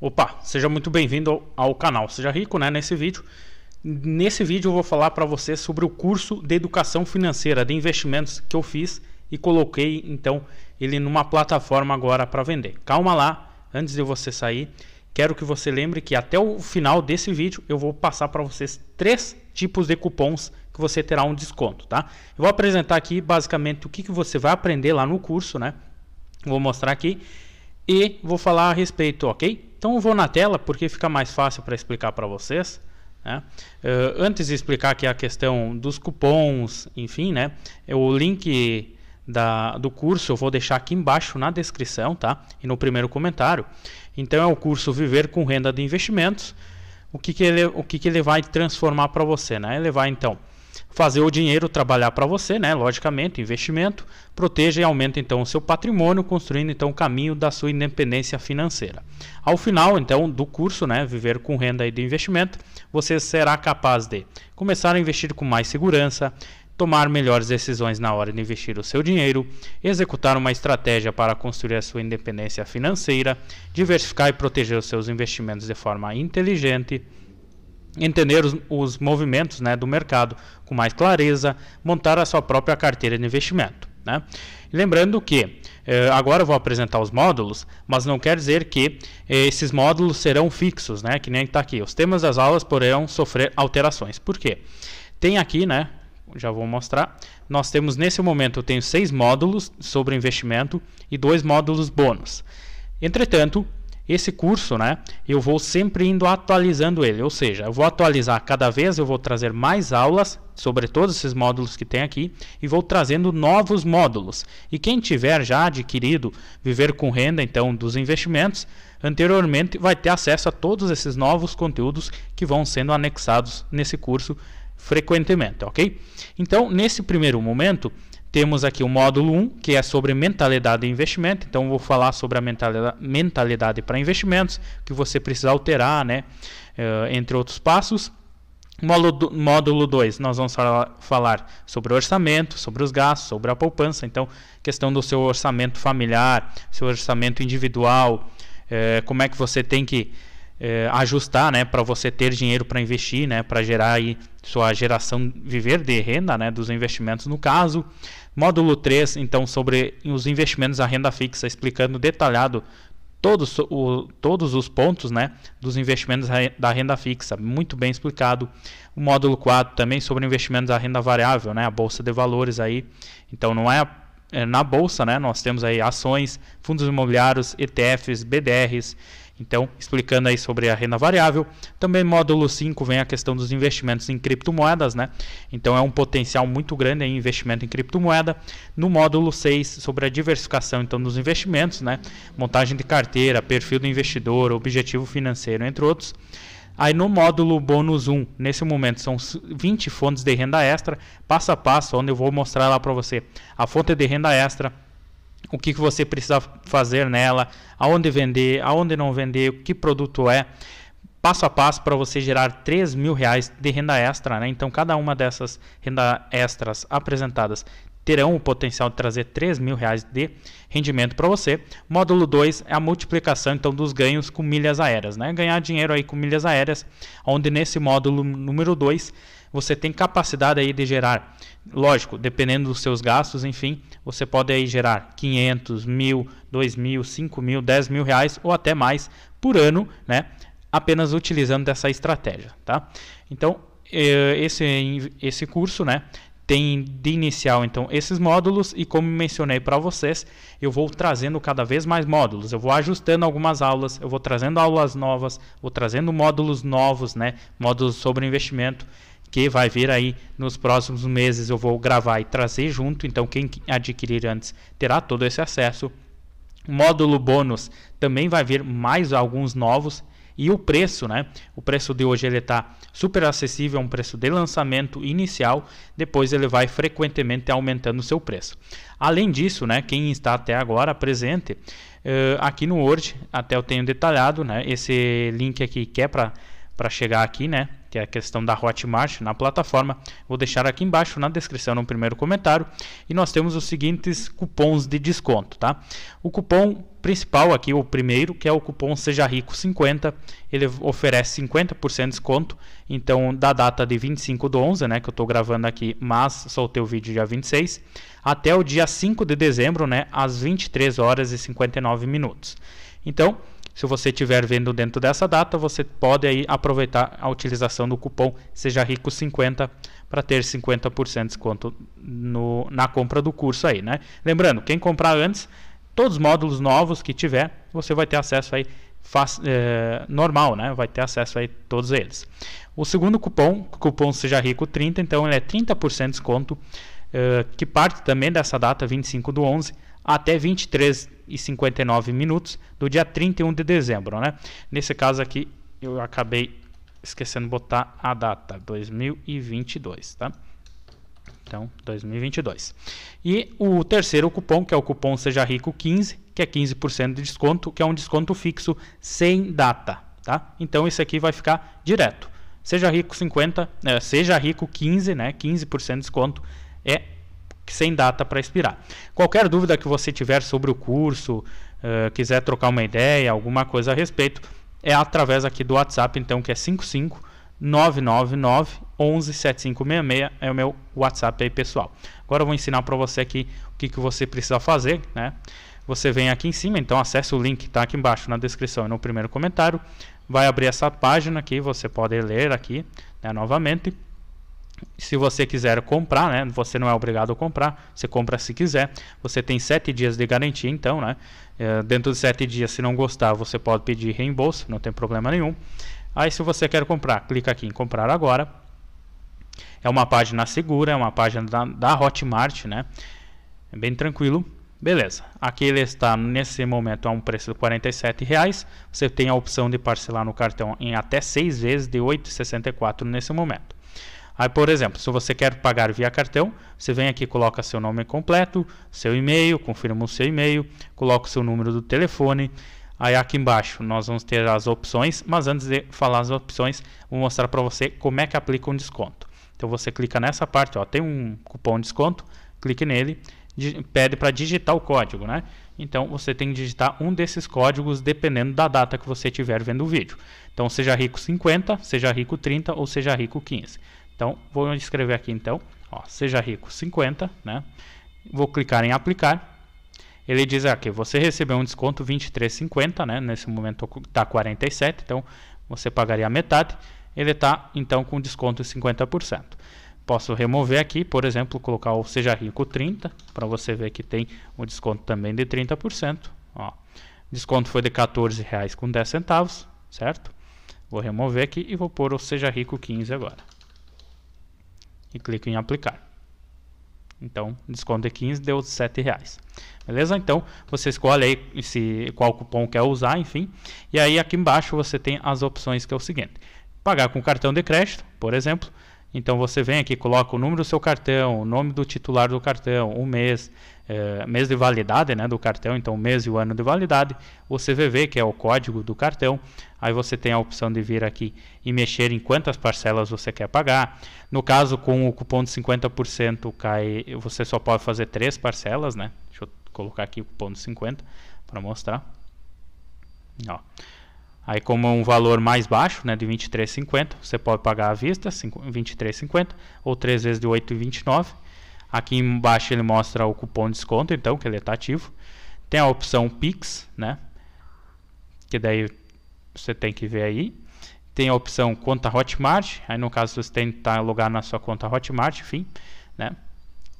Opa, seja muito bem-vindo ao canal Seja Rico, né? Nesse vídeo, nesse vídeo eu vou falar para você sobre o curso de educação financeira de investimentos que eu fiz e coloquei então ele numa plataforma agora para vender. Calma lá, antes de você sair, quero que você lembre que até o final desse vídeo eu vou passar para vocês três tipos de cupons que você terá um desconto, tá? Eu vou apresentar aqui basicamente o que, que você vai aprender lá no curso, né? Vou mostrar aqui e vou falar a respeito, ok? Então vou na tela porque fica mais fácil para explicar para vocês. Né? Uh, antes de explicar aqui a questão dos cupons, enfim, né? O link da, do curso eu vou deixar aqui embaixo na descrição, tá? E no primeiro comentário. Então é o curso Viver com Renda de Investimentos. O que, que ele, o que, que ele vai transformar para você, né? Ele vai então fazer o dinheiro trabalhar para você, né? Logicamente, investimento, proteja e aumenta então o seu patrimônio, construindo então o caminho da sua independência financeira. Ao final, então, do curso, né, Viver com renda e de investimento, você será capaz de começar a investir com mais segurança, tomar melhores decisões na hora de investir o seu dinheiro, executar uma estratégia para construir a sua independência financeira, diversificar e proteger os seus investimentos de forma inteligente, entender os, os, movimentos né, do mercado com mais clareza, montar a sua própria carteira de investimento. Né? Lembrando que eh, agora eu vou apresentar os módulos, mas não quer dizer que eh, esses módulos serão fixos, né, que nem está aqui. Os temas das aulas poderão sofrer alterações. Por quê? Tem aqui, né, já vou mostrar, nós temos nesse momento, eu tenho seis módulos sobre investimento e dois módulos bônus. Entretanto, esse curso, né, eu vou sempre indo atualizando ele, ou seja, eu vou atualizar cada vez, eu vou trazer mais aulas sobre todos esses módulos que tem aqui e vou trazendo novos módulos. E quem tiver já adquirido Viver com Renda, então, dos investimentos, anteriormente vai ter acesso a todos esses novos conteúdos que vão sendo anexados nesse curso frequentemente, ok? Então, nesse primeiro momento, temos aqui o módulo 1, que é sobre mentalidade e investimento. Então, vou falar sobre a mentalidade para investimentos, que você precisa alterar, né? Uh, entre outros passos. Módulo 2, nós vamos falar sobre orçamento, sobre os gastos, sobre a poupança. Então, questão do seu orçamento familiar, seu orçamento individual, eh, como é que você tem que é, ajustar, né, para você ter dinheiro para investir, né, para gerar aí sua geração viver de renda, né, dos investimentos no caso. Módulo 3, então, sobre os investimentos à renda fixa, explicando detalhado todos, o, todos os pontos né, dos investimentos da renda fixa, muito bem explicado. O módulo 4 também sobre investimentos da renda variável, né, a bolsa de valores aí. Então não é, é na bolsa, né, nós temos aí ações, fundos imobiliários, ETFs, BDRs, então, explicando aí sobre a renda variável. Também módulo 5 vem a questão dos investimentos em criptomoedas, né? Então é um potencial muito grande em investimento em criptomoeda. No módulo 6, sobre a diversificação então dos investimentos, né? Montagem de carteira, perfil do investidor, objetivo financeiro, entre outros. Aí no módulo bônus 1, nesse momento são 20 fontes de renda extra, passo a passo, onde eu vou mostrar lá para você a fonte de renda extra, o que, você precisa fazer nela, aonde vender, aonde não vender, o que produto é, passo a passo para você gerar 3 mil reais de renda extra. Né? Então, cada uma dessas renda extras apresentadas terão o potencial de trazer 3 mil reais de rendimento para você. Módulo 2 é a multiplicação então dos ganhos com milhas aéreas, né? ganhar dinheiro aí com milhas aéreas, onde nesse módulo número 2 você tem capacidade aí de gerar, lógico, dependendo dos seus gastos, enfim, você pode aí gerar 500, mil, 2000, mil, 5 mil, 10 mil reais ou até mais por ano, né? Apenas utilizando essa estratégia, tá? Então, eh, esse, esse curso, né? tem de inicial então esses módulos e como mencionei para vocês, eu vou trazendo cada vez mais módulos, eu vou ajustando algumas aulas, eu vou trazendo aulas novas, vou trazendo módulos novos, né, módulos sobre investimento que vai vir aí nos próximos meses. Eu vou gravar e trazer junto, então quem adquirir antes terá todo esse acesso. Módulo bônus também vai vir mais alguns novos e o preço, né? O preço de hoje ele está super acessível, é um preço de lançamento inicial. Depois ele vai frequentemente aumentando o seu preço. Além disso, né? Quem está até agora presente uh, aqui no Word, até eu tenho detalhado, né? Esse link aqui que é para para chegar aqui, né? Que é a questão da Hotmart na plataforma. Vou deixar aqui embaixo na descrição no primeiro comentário. E nós temos os seguintes cupons de desconto, tá? O cupom principal aqui, o primeiro, que é o cupom Seja Rico 50, ele oferece 50% de desconto. Então, da data de 25 do 11, né, que eu estou gravando aqui, mas soltei o vídeo dia 26, até o dia 5 de dezembro, né, às 23 horas e 59 minutos. Então, se você estiver vendo dentro dessa data, você pode aí aproveitar a utilização do cupom Seja Rico 50 para ter 50% de desconto no, na compra do curso aí, né? Lembrando, quem comprar antes, todos os módulos novos que tiver, você vai ter acesso aí faz, é, eh, normal, né? Vai ter acesso aí todos eles. O segundo cupom, cupom Seja Rico 30, então ele é 30% de desconto, é, que parte também dessa data, 25 do 11, até 23 e 59 minutos do dia 31 de dezembro, né? Nesse caso aqui eu acabei esquecendo de botar a data 2022, tá? Então, 2022. E o terceiro cupom, que é o cupom Seja Rico 15, que é 15% de desconto, que é um desconto fixo sem data, tá? Então, esse aqui vai ficar direto. Seja Rico 50, é, eh, Seja Rico 15, né? 15% de desconto é sem data para expirar. Qualquer dúvida que você tiver sobre o curso, uh, quiser trocar uma ideia, alguma coisa a respeito, é através aqui do WhatsApp, então, que é 55 999 é o meu WhatsApp aí, pessoal. Agora eu vou ensinar para você aqui o que, que você precisa fazer, né? Você vem aqui em cima, então acessa o link, tá aqui embaixo na descrição e no primeiro comentário. Vai abrir essa página aqui, você pode ler aqui, né, novamente se você quiser comprar, né? Você não é obrigado a comprar, você compra se quiser. Você tem sete dias de garantia, então, né? É, dentro de sete dias, se não gostar, você pode pedir reembolso, não tem problema nenhum. Aí, se você quer comprar, clica aqui em comprar agora. É uma página segura, é uma página da, da Hotmart, né? É bem tranquilo. Beleza, aqui ele está nesse momento a um preço de R$ reais. Você tem a opção de parcelar no cartão em até seis vezes de R$ 8,64 nesse momento. Aí, por exemplo, se você quer pagar via cartão, você vem aqui, coloca seu nome completo, seu e-mail, confirma o seu e-mail, coloca o seu número do telefone. Aí aqui embaixo nós vamos ter as opções, mas antes de falar as opções, vou mostrar para você como é que aplica um desconto. Então você clica nessa parte, ó, tem um cupom de desconto, clique nele, pede para digitar o código, né? Então você tem que digitar um desses códigos dependendo da data que você estiver vendo o vídeo. Então seja rico 50, seja rico 30 ou seja rico 15. Então, vou escrever aqui então, ó, seja rico 50, né? Vou clicar em aplicar. Ele diz aqui, você recebeu um desconto 23,50, né? Nesse momento está 47, então você pagaria metade. Ele está então com desconto de 50%. Posso remover aqui, por exemplo, colocar o seja rico 30, para você ver que tem um desconto também de 30%, ó. Desconto foi de R$14,10, certo? Vou remover aqui e vou pôr o seja rico 15 agora e clico em aplicar. Então, desconto de 15 deu 7 reais. Beleza? Então, você escolhe aí esse, qual cupom quer usar, enfim. E aí, aqui embaixo, você tem as opções que é o seguinte. Pagar com cartão de crédito, por exemplo. Então, você vem aqui, coloca o número do seu cartão, o nome do titular do cartão, o mês, é, mês de validade né, do cartão, então mês e o ano de validade, o CVV, que é o código do cartão. Aí você tem a opção de vir aqui e mexer em quantas parcelas você quer pagar. No caso, com o cupom de 50%, cai, você só pode fazer três parcelas, né? Deixa eu colocar aqui o cupom de 50 para mostrar. Ó. Aí como um valor mais baixo, né, de 23,50, você pode pagar à vista, 23,50 ou 3 vezes de 8,29 Aqui embaixo ele mostra o cupom de desconto, então, que ele está ativo. Tem a opção Pix, né? Que daí você tem que ver aí. Tem a opção conta Hotmart, aí no caso você tem que tá logar na sua conta Hotmart, enfim, né?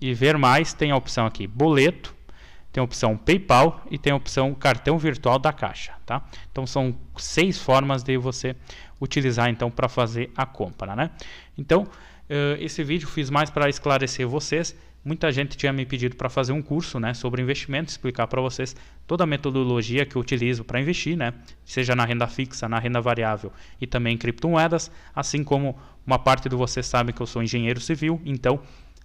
E ver mais, tem a opção aqui boleto, tem a opção PayPal e tem a opção cartão virtual da Caixa, tá? Então são seis formas de você utilizar então para fazer a compra, né? Então, eh, esse vídeo fiz mais para esclarecer vocês. Muita gente tinha me pedido para fazer um curso né, sobre investimento, explicar para vocês toda a metodologia que eu utilizo para investir, né, seja na renda fixa, na renda variável e também em criptomoedas, assim como uma parte de vocês sabe que eu sou engenheiro civil, então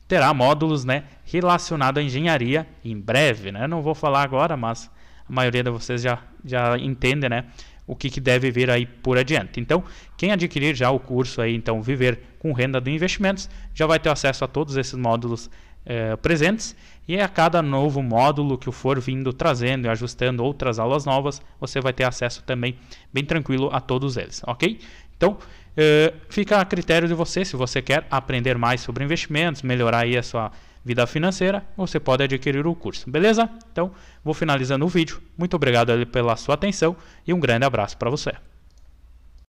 terá módulos né, Relacionado à engenharia em breve. Né? Não vou falar agora, mas a maioria de vocês já, já entende né, o que, que deve vir aí por adiante. Então, quem adquirir já o curso aí, então, Viver com Renda de Investimentos, já vai ter acesso a todos esses módulos eh, presentes e a cada novo módulo que for vindo trazendo e ajustando outras aulas novas, você vai ter acesso também bem tranquilo a todos eles, ok? Então, eh, fica a critério de você, se você quer aprender mais sobre investimentos, melhorar aí a sua vida financeira, você pode adquirir o curso, beleza? Então, vou finalizando o vídeo. Muito obrigado pela sua atenção e um grande abraço para você.